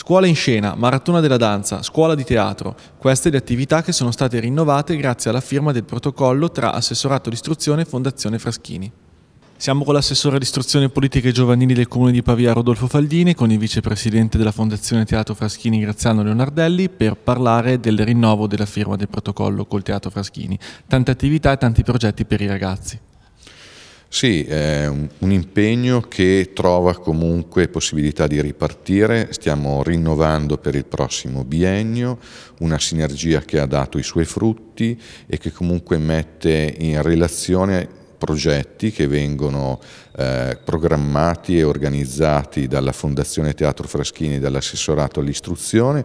Scuola in scena, maratona della danza, scuola di teatro, queste le attività che sono state rinnovate grazie alla firma del protocollo tra Assessorato d'Istruzione e Fondazione Fraschini. Siamo con l'assessore all'istruzione politica e giovanili del comune di Pavia Rodolfo Faldini con il vicepresidente della Fondazione Teatro Fraschini Graziano Leonardelli per parlare del rinnovo della firma del protocollo col Teatro Fraschini. Tante attività e tanti progetti per i ragazzi. Sì, è un impegno che trova comunque possibilità di ripartire, stiamo rinnovando per il prossimo biennio una sinergia che ha dato i suoi frutti e che comunque mette in relazione progetti che vengono eh, programmati e organizzati dalla Fondazione Teatro Fraschini e dall'assessorato all'istruzione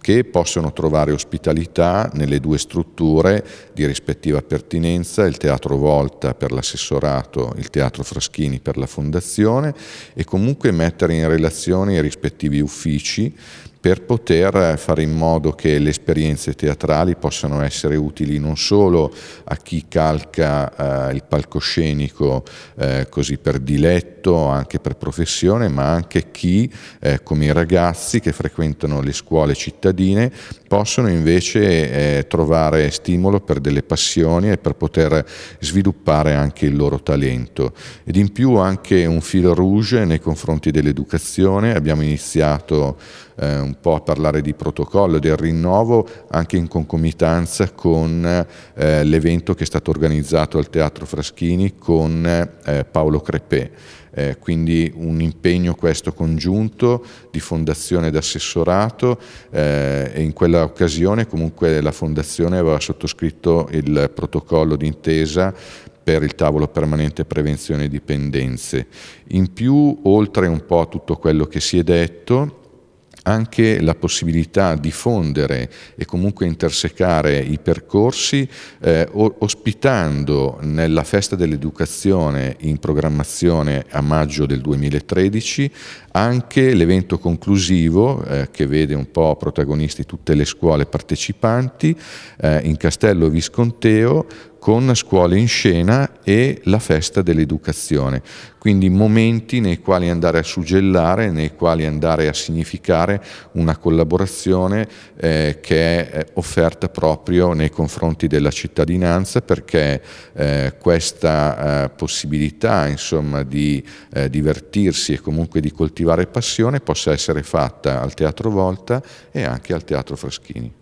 che possono trovare ospitalità nelle due strutture di rispettiva pertinenza, il Teatro Volta per l'assessorato, il Teatro Fraschini per la fondazione e comunque mettere in relazione i rispettivi uffici per poter fare in modo che le esperienze teatrali possano essere utili non solo a chi calca eh, il palcoscenico eh, così per diletto, anche per professione, ma anche chi, eh, come i ragazzi che frequentano le scuole cittadine, possono invece eh, trovare stimolo per delle passioni e per poter sviluppare anche il loro talento. Ed in più anche un fil rouge nei confronti dell'educazione, abbiamo iniziato eh, un po' a parlare di protocollo, del rinnovo, anche in concomitanza con eh, l'evento che è stato organizzato al Teatro Fraschini con eh, Paolo Crepè. Eh, quindi un impegno questo congiunto di fondazione ed assessorato eh, e in quella occasione comunque la fondazione aveva sottoscritto il protocollo d'intesa per il tavolo permanente prevenzione dipendenze. In più, oltre un po' a tutto quello che si è detto, anche la possibilità di fondere e comunque intersecare i percorsi eh, ospitando nella Festa dell'Educazione in programmazione a maggio del 2013 anche l'evento conclusivo eh, che vede un po' protagonisti tutte le scuole partecipanti eh, in Castello Visconteo con scuole in scena e la festa dell'educazione, quindi momenti nei quali andare a suggellare, nei quali andare a significare una collaborazione eh, che è eh, offerta proprio nei confronti della cittadinanza perché eh, questa eh, possibilità insomma, di eh, divertirsi e comunque di coltivare passione possa essere fatta al Teatro Volta e anche al Teatro Fraschini.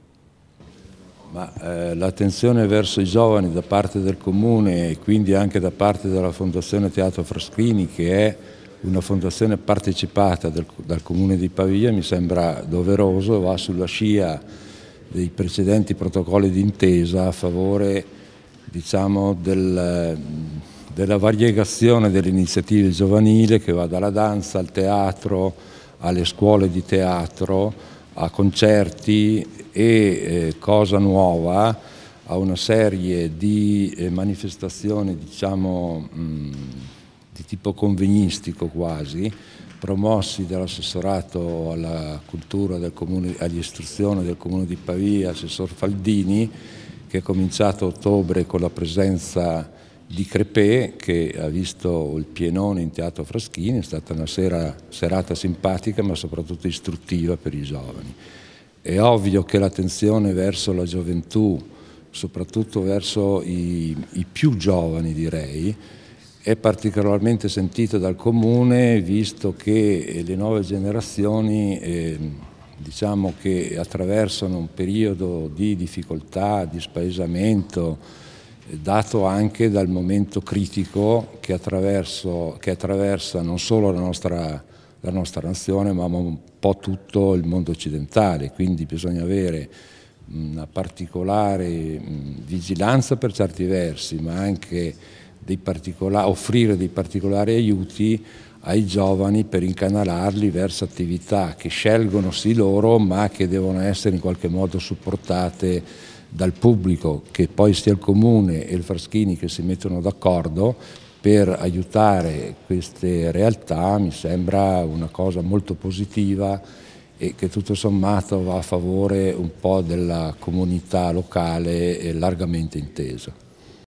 Eh, l'attenzione verso i giovani da parte del Comune e quindi anche da parte della Fondazione Teatro Fraschini che è una fondazione partecipata del, dal Comune di Pavia mi sembra doveroso, va sulla scia dei precedenti protocolli d'intesa a favore diciamo, del, della variegazione delle iniziative giovanili che va dalla danza al teatro, alle scuole di teatro, a concerti e eh, cosa nuova a una serie di eh, manifestazioni diciamo, mh, mm, di tipo convegnistico quasi, promossi dall'assessorato alla cultura comune, all'istruzione del comune di Pavia, assessor Faldini, che è cominciato a ottobre con la presenza di Crepè che ha visto il pienone in teatro Fraschini, è stata una sera, serata simpatica ma soprattutto istruttiva per i giovani. È ovvio che l'attenzione verso la gioventù, soprattutto verso i, i più giovani direi, è particolarmente sentita dal Comune visto che eh, le nuove generazioni eh, diciamo che attraversano un periodo di difficoltà, di spaesamento, eh, dato anche dal momento critico che, attraversa non solo la nostra, la nostra nazione ma po' tutto il mondo occidentale, quindi bisogna avere una particolare vigilanza per certi versi, ma anche dei offrire dei particolari aiuti ai giovani per incanalarli verso attività che scelgono sì loro, ma che devono essere in qualche modo supportate dal pubblico, che poi sia il comune e il Fraschini che si mettono d'accordo per aiutare queste realtà mi sembra una cosa molto positiva e che tutto sommato va a favore un po' della comunità locale largamente intesa.